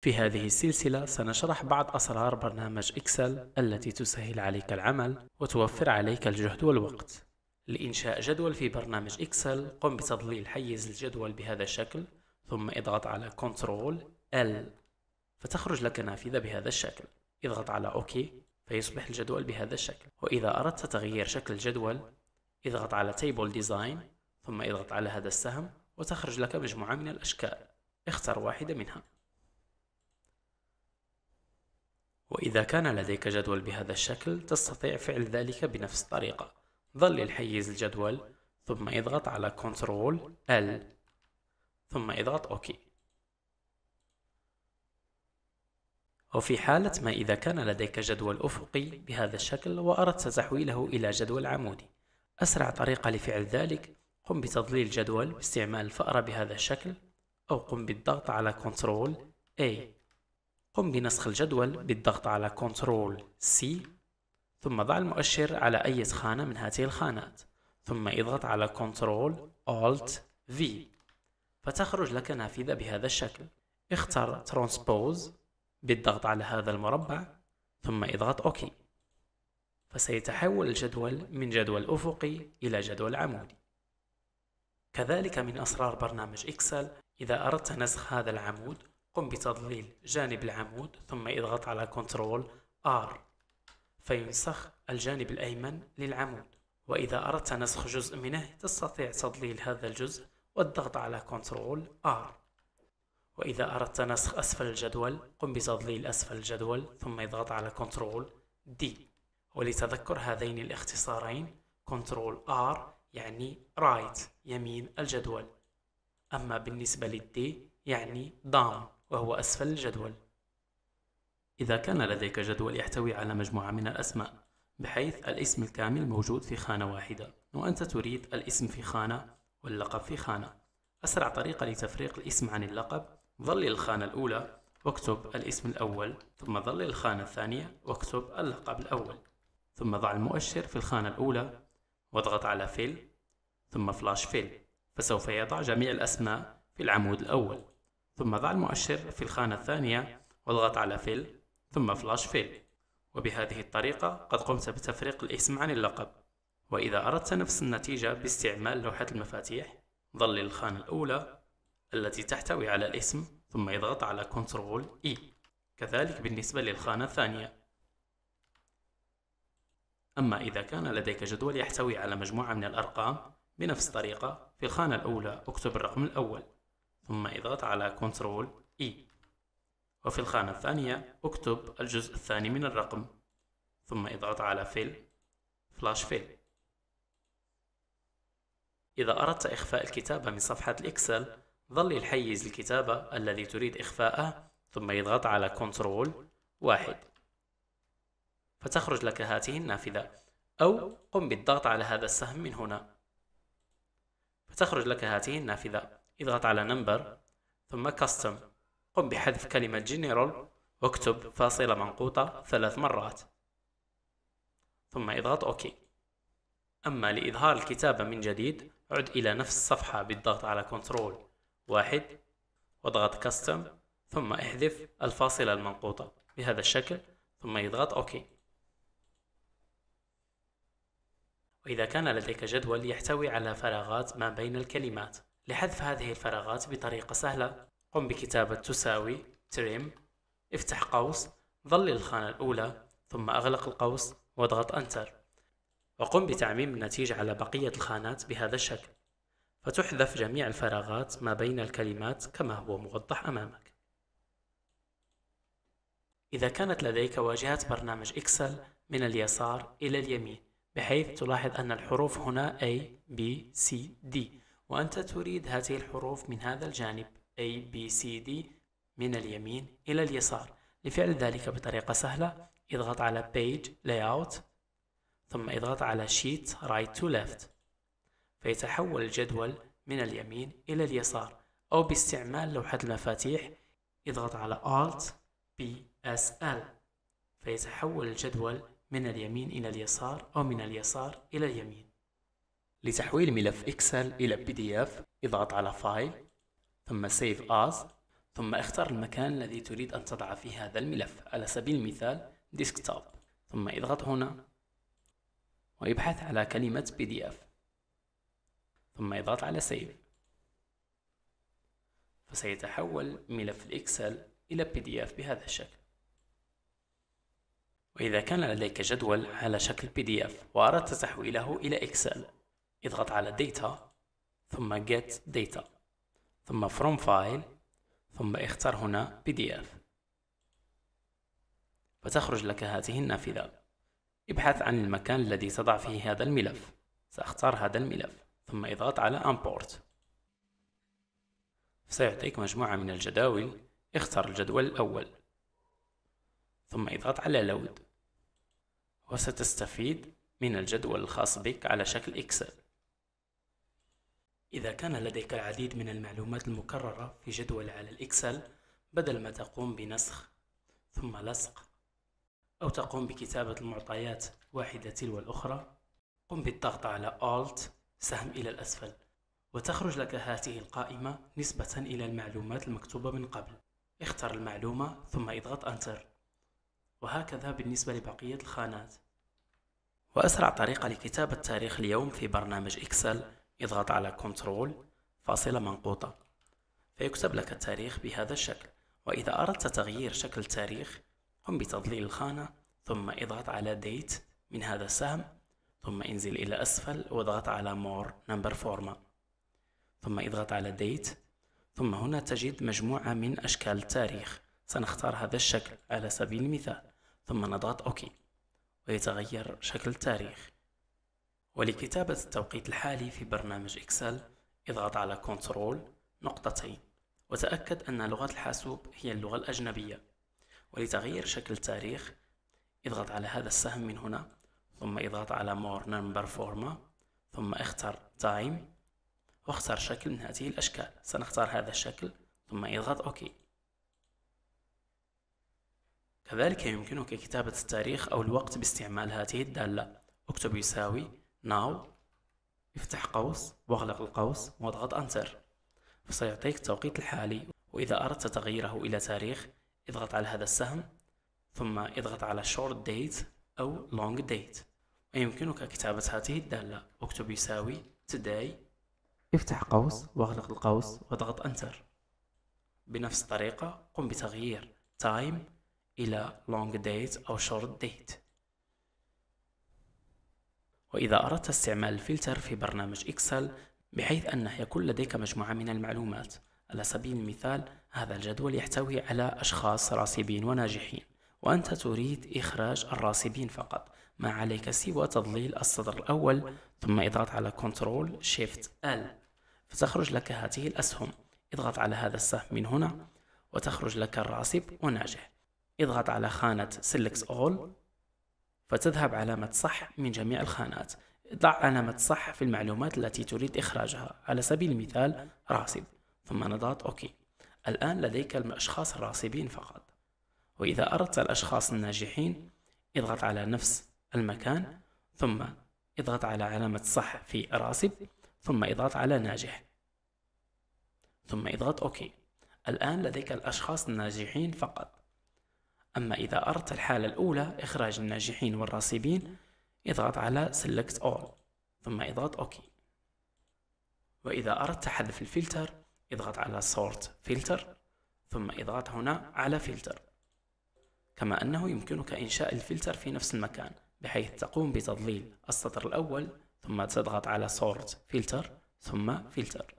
في هذه السلسلة سنشرح بعض أسرار برنامج إكسل التي تسهل عليك العمل وتوفر عليك الجهد والوقت لإنشاء جدول في برنامج إكسل قم بتضليل حيز الجدول بهذا الشكل ثم اضغط على Ctrl L فتخرج لك نافذة بهذا الشكل اضغط على OK فيصبح الجدول بهذا الشكل وإذا أردت تغيير شكل الجدول اضغط على Table Design ثم اضغط على هذا السهم وتخرج لك مجموعة من الأشكال اختر واحدة منها وإذا كان لديك جدول بهذا الشكل تستطيع فعل ذلك بنفس الطريقة ظلل حيز الجدول ثم اضغط على Ctrl L ثم اضغط OK وفي حالة ما إذا كان لديك جدول أفقي بهذا الشكل وأردت تحويله إلى جدول عمودي أسرع طريقة لفعل ذلك قم بتضليل الجدول باستعمال الفأرة بهذا الشكل أو قم بالضغط على Ctrl A قم بنسخ الجدول بالضغط على Ctrl C ثم ضع المؤشر على أي خانة من هذه الخانات ثم اضغط على Ctrl Alt V فتخرج لك نافذة بهذا الشكل اختر Transpose بالضغط على هذا المربع ثم اضغط OK فسيتحول الجدول من جدول أفقي إلى جدول عمودي كذلك من أسرار برنامج إكسل إذا أردت نسخ هذا العمود قم بتضليل جانب العمود ثم اضغط على Ctrl R فينسخ الجانب الأيمن للعمود وإذا أردت نسخ جزء منه تستطيع تضليل هذا الجزء والضغط على Ctrl R وإذا أردت نسخ أسفل الجدول قم بتضليل أسفل الجدول ثم اضغط على Ctrl D ولتذكر هذين الاختصارين Ctrl R يعني right يمين الجدول أما بالنسبة للD يعني Down وهو أسفل الجدول إذا كان لديك جدول يحتوي على مجموعة من الأسماء بحيث الاسم الكامل موجود في خانة واحدة وأنت تريد الاسم في خانة واللقب في خانة أسرع طريقة لتفريق الاسم عن اللقب ظلل الخانة الأولى واكتب الاسم الأول ثم ظلل الخانة الثانية واكتب اللقب الأول ثم ضع المؤشر في الخانة الأولى واضغط على فيل ثم فلاش فيل فسوف يضع جميع الأسماء في العمود الأول ثم ضع المؤشر في الخانة الثانية واضغط على فيل ثم فلاش فيل وبهذه الطريقة قد قمت بتفريق الاسم عن اللقب وإذا أردت نفس النتيجة باستعمال لوحة المفاتيح ظل الخانة الأولى التي تحتوي على الاسم ثم يضغط على Ctrl E كذلك بالنسبة للخانة الثانية أما إذا كان لديك جدول يحتوي على مجموعة من الأرقام بنفس الطريقة في الخانة الأولى اكتب الرقم الأول ثم اضغط على Ctrl E وفي الخانة الثانية اكتب الجزء الثاني من الرقم ثم اضغط على Fill فلاش Fill إذا أردت إخفاء الكتابة من صفحة الإكسل ظل الحيز الكتابة الذي تريد إخفاءه ثم يضغط على Ctrl واحد فتخرج لك هذه النافذة أو قم بالضغط على هذا السهم من هنا فتخرج لك هذه النافذة اضغط على نمبر ثم كاستم قم بحذف كلمة جنرال واكتب فاصلة منقوطة ثلاث مرات ثم اضغط OK أما لإظهار الكتابة من جديد عد إلى نفس الصفحة بالضغط على كنترول واحد واضغط كاستم ثم احذف الفاصلة المنقوطة بهذا الشكل ثم يضغط OK وإذا كان لديك جدول يحتوي على فراغات ما بين الكلمات لحذف هذه الفراغات بطريقة سهلة قم بكتابة تساوي تريم افتح قوس ظل الخانة الأولى ثم أغلق القوس واضغط أنتر وقم بتعميم النتيجة على بقية الخانات بهذا الشكل فتحذف جميع الفراغات ما بين الكلمات كما هو موضح أمامك إذا كانت لديك واجهة برنامج إكسل من اليسار إلى اليمين بحيث تلاحظ أن الحروف هنا A, B, C, D وأنت تريد هذه الحروف من هذا الجانب A B C D من اليمين إلى اليسار لفعل ذلك بطريقة سهلة اضغط على Page Layout ثم اضغط على Sheet Right to Left فيتحول الجدول من اليمين إلى اليسار أو باستعمال لوحة المفاتيح اضغط على Alt B S L فيتحول الجدول من اليمين إلى اليسار أو من اليسار إلى اليمين لتحويل ملف إكسل إلى بي دي إف اضغط على فايل ثم Save As ثم اختر المكان الذي تريد أن تضع فيه هذا الملف على سبيل المثال ديسكتوب ثم اضغط هنا ويبحث على كلمة بي دي إف ثم اضغط على Save فسيتحول ملف الإكسل إلى بي دي إف بهذا الشكل وإذا كان لديك جدول على شكل بي دي إف وأردت تحويله إلى إكسل يضغط على data ثم get data ثم from file ثم اختر هنا pdf فتخرج لك هذه النافذة ابحث عن المكان الذي تضع فيه هذا الملف سأختار هذا الملف ثم اضغط على import سيعطيك مجموعة من الجداول اختر الجدول الأول ثم اضغط على لود وستستفيد من الجدول الخاص بك على شكل إكسل إذا كان لديك العديد من المعلومات المكررة في جدول على الإكسل بدل ما تقوم بنسخ ثم لصق أو تقوم بكتابة المعطيات واحدة تلو الأخرى قم بالضغط على Alt سهم إلى الأسفل وتخرج لك هذه القائمة نسبة إلى المعلومات المكتوبة من قبل اختر المعلومة ثم اضغط Enter وهكذا بالنسبة لبقية الخانات وأسرع طريقة لكتابة تاريخ اليوم في برنامج إكسل اضغط على كنترول فاصلة منقوطة فيكتب لك التاريخ بهذا الشكل وإذا أردت تغيير شكل التاريخ قم بتضليل الخانة ثم اضغط على ديت من هذا السهم ثم انزل إلى أسفل واضغط على مور نمبر فورما ثم اضغط على ديت ثم هنا تجد مجموعة من أشكال التاريخ سنختار هذا الشكل على سبيل المثال ثم نضغط OK ويتغير شكل التاريخ ولكتابة التوقيت الحالي في برنامج إكسل اضغط على Ctrl نقطتين وتأكد أن لغة الحاسوب هي اللغة الأجنبية ولتغيير شكل التاريخ اضغط على هذا السهم من هنا ثم اضغط على More Number Format ثم اختر Time واختار شكل من هذه الأشكال سنختار هذا الشكل ثم اضغط OK كذلك يمكنك كتابة التاريخ أو الوقت باستعمال هذه الدالة اكتب يساوي ناو افتح قوس واغلق القوس واضغط انتر فسيعطيك التوقيت الحالي واذا اردت تغييره الى تاريخ اضغط على هذا السهم ثم اضغط على short date او long date ويمكنك كتابة هذه الدالة اكتب يساوي today افتح قوس واغلق القوس واضغط انتر بنفس الطريقة قم بتغيير time إلى long date أو short date وإذا أردت استعمال الفلتر في برنامج إكسل بحيث أنه يكون لديك مجموعة من المعلومات على سبيل المثال هذا الجدول يحتوي على أشخاص راسبين وناجحين وأنت تريد إخراج الراسبين فقط ما عليك سوى تضليل السطر الأول ثم اضغط على Ctrl Shift L فتخرج لك هذه الأسهم اضغط على هذا السهم من هنا وتخرج لك الراسب وناجح اضغط على خانة Select All فتذهب علامة صح من جميع الخانات ضع علامة صح في المعلومات التي تريد إخراجها على سبيل المثال راسب ثم نضغط أوكي الآن لديك الأشخاص الراسبين فقط وإذا أردت الأشخاص الناجحين اضغط على نفس المكان ثم اضغط على علامة صح في راسب ثم اضغط على ناجح ثم اضغط أوكي الآن لديك الأشخاص الناجحين فقط أما إذا أردت الحالة الأولى إخراج الناجحين والراسبين اضغط على Select All ثم اضغط OK وإذا أردت حذف الفلتر اضغط على Sort Filter ثم اضغط هنا على Filter كما أنه يمكنك إنشاء الفلتر في نفس المكان بحيث تقوم بتضليل السطر الأول ثم تضغط على Sort Filter ثم Filter